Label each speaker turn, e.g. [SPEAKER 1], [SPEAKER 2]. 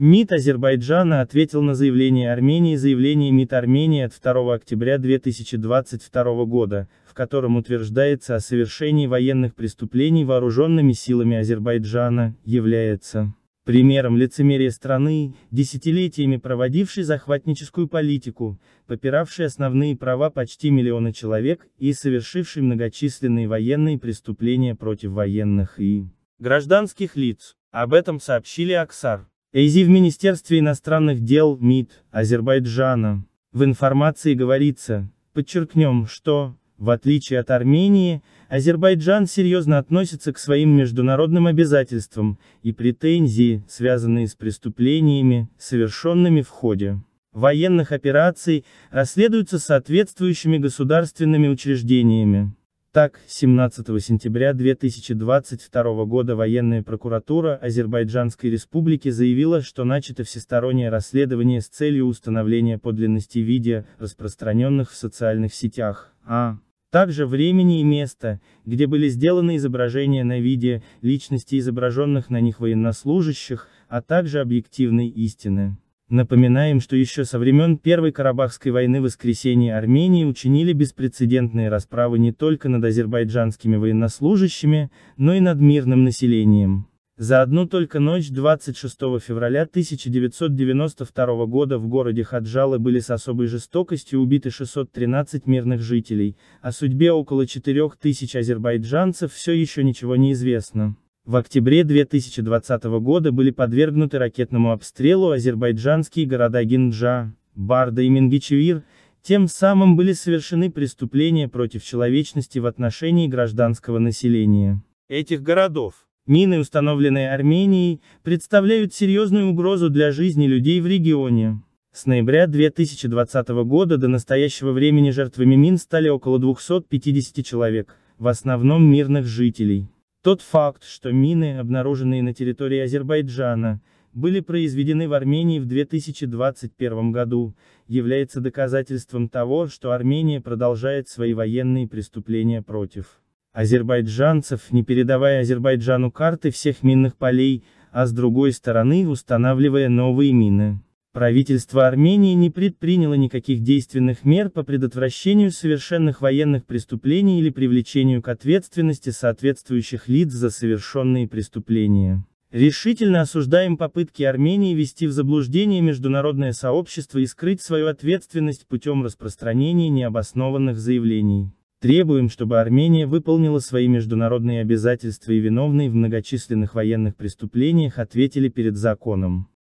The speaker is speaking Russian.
[SPEAKER 1] МИД Азербайджана ответил на заявление Армении заявление МИД Армении от 2 октября 2022 года, в котором утверждается о совершении военных преступлений вооруженными силами Азербайджана, является примером лицемерия страны, десятилетиями проводившей захватническую политику, попиравшей основные права почти миллиона человек и совершившей многочисленные военные преступления против военных и гражданских лиц. Об этом сообщили Аксар. ЭйЗИ в Министерстве иностранных дел, МИД, Азербайджана. В информации говорится, подчеркнем, что, в отличие от Армении, Азербайджан серьезно относится к своим международным обязательствам и претензии, связанные с преступлениями, совершенными в ходе военных операций, расследуются соответствующими государственными учреждениями. Так, 17 сентября 2022 года военная прокуратура Азербайджанской республики заявила, что начато всестороннее расследование с целью установления подлинности видео, распространенных в социальных сетях, а также времени и места, где были сделаны изображения на видео, личности изображенных на них военнослужащих, а также объективной истины. Напоминаем, что еще со времен Первой Карабахской войны воскресенье Армении учинили беспрецедентные расправы не только над азербайджанскими военнослужащими, но и над мирным населением. За одну только ночь 26 февраля 1992 года в городе Хаджалы были с особой жестокостью убиты 613 мирных жителей, о судьбе около 4000 азербайджанцев все еще ничего не известно. В октябре 2020 года были подвергнуты ракетному обстрелу азербайджанские города Гинджа, Барда и Мингичевир, тем самым были совершены преступления против человечности в отношении гражданского населения. Этих городов, мины, установленные Арменией, представляют серьезную угрозу для жизни людей в регионе. С ноября 2020 года до настоящего времени жертвами мин стали около 250 человек, в основном мирных жителей. Тот факт, что мины, обнаруженные на территории Азербайджана, были произведены в Армении в 2021 году, является доказательством того, что Армения продолжает свои военные преступления против азербайджанцев, не передавая Азербайджану карты всех минных полей, а с другой стороны устанавливая новые мины. Правительство Армении не предприняло никаких действенных мер по предотвращению совершенных военных преступлений или привлечению к ответственности соответствующих лиц за совершенные преступления. Решительно осуждаем попытки Армении ввести в заблуждение международное сообщество и скрыть свою ответственность путем распространения необоснованных заявлений. Требуем, чтобы Армения выполнила свои международные обязательства и виновные в многочисленных военных преступлениях ответили перед законом.